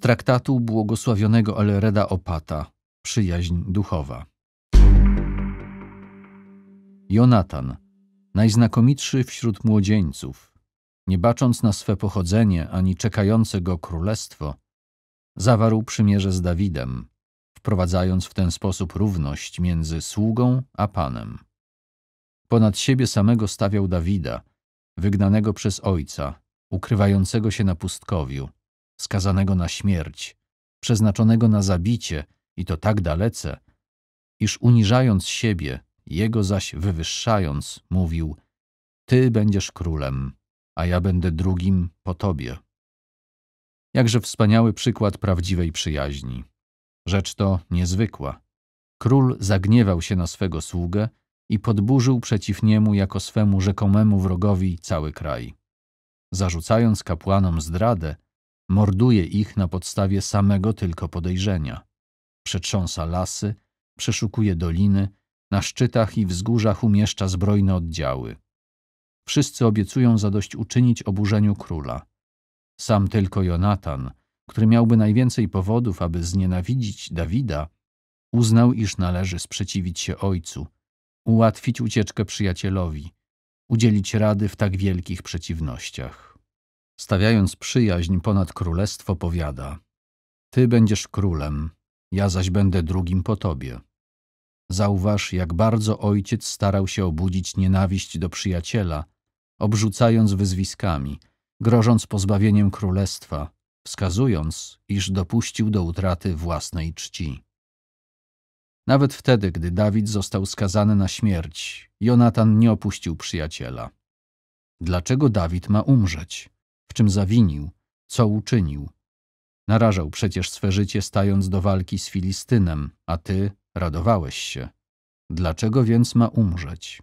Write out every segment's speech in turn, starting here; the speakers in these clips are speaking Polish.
traktatu błogosławionego Alreda Opata Przyjaźń duchowa. Jonatan, najznakomitszy wśród młodzieńców, nie bacząc na swe pochodzenie ani czekające go królestwo, zawarł przymierze z Dawidem, wprowadzając w ten sposób równość między sługą a panem. Ponad siebie samego stawiał Dawida, wygnanego przez ojca, ukrywającego się na pustkowiu, skazanego na śmierć, przeznaczonego na zabicie i to tak dalece, iż uniżając siebie, jego zaś wywyższając, mówił: Ty będziesz królem, a ja będę drugim po tobie. Jakże wspaniały przykład prawdziwej przyjaźni. Rzecz to niezwykła. Król zagniewał się na swego sługę i podburzył przeciw niemu jako swemu rzekomemu wrogowi cały kraj. Zarzucając kapłanom zdradę, Morduje ich na podstawie samego tylko podejrzenia. Przetrząsa lasy, przeszukuje doliny, na szczytach i wzgórzach umieszcza zbrojne oddziały. Wszyscy obiecują zadośćuczynić oburzeniu króla. Sam tylko Jonatan, który miałby najwięcej powodów, aby znienawidzić Dawida, uznał, iż należy sprzeciwić się ojcu, ułatwić ucieczkę przyjacielowi, udzielić rady w tak wielkich przeciwnościach stawiając przyjaźń ponad królestwo, powiada Ty będziesz królem, ja zaś będę drugim po tobie. Zauważ, jak bardzo ojciec starał się obudzić nienawiść do przyjaciela, obrzucając wyzwiskami, grożąc pozbawieniem królestwa, wskazując, iż dopuścił do utraty własnej czci. Nawet wtedy, gdy Dawid został skazany na śmierć, Jonatan nie opuścił przyjaciela. Dlaczego Dawid ma umrzeć? w czym zawinił, co uczynił. Narażał przecież swe życie stając do walki z Filistynem, a ty radowałeś się. Dlaczego więc ma umrzeć?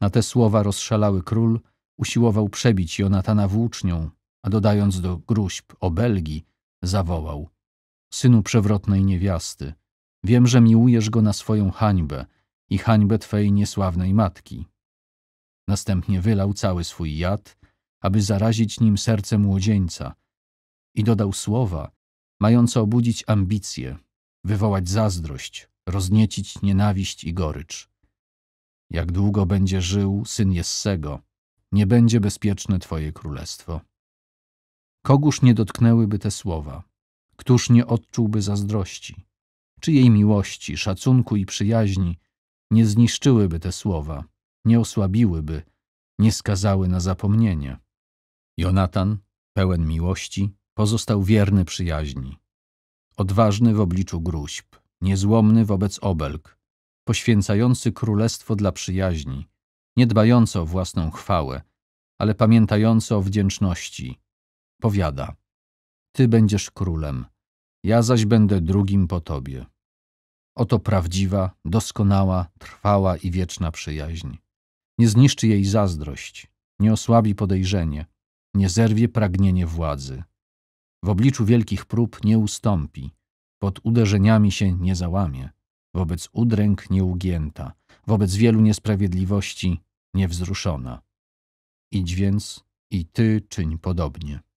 Na te słowa rozszalały król usiłował przebić Jonatana włócznią, a dodając do gruźb obelgi, zawołał. Synu przewrotnej niewiasty, wiem, że miłujesz go na swoją hańbę i hańbę twej niesławnej matki. Następnie wylał cały swój jad aby zarazić nim serce młodzieńca. I dodał słowa, mające obudzić ambicje, wywołać zazdrość, rozniecić nienawiść i gorycz. Jak długo będzie żył syn Jessego, nie będzie bezpieczne Twoje królestwo. Kogóż nie dotknęłyby te słowa? Któż nie odczułby zazdrości? Czy jej miłości, szacunku i przyjaźni nie zniszczyłyby te słowa, nie osłabiłyby, nie skazały na zapomnienie? Jonatan, pełen miłości, pozostał wierny przyjaźni. Odważny w obliczu gruźb, niezłomny wobec obelg, poświęcający królestwo dla przyjaźni, nie dbający o własną chwałę, ale pamiętający o wdzięczności. Powiada, Ty będziesz królem, ja zaś będę drugim po Tobie. Oto prawdziwa, doskonała, trwała i wieczna przyjaźń. Nie zniszczy jej zazdrość, nie osłabi podejrzenie, nie zerwie pragnienie władzy. W obliczu wielkich prób nie ustąpi, pod uderzeniami się nie załamie, wobec udręk nie ugięta, wobec wielu niesprawiedliwości niewzruszona. Idź więc i ty czyń podobnie.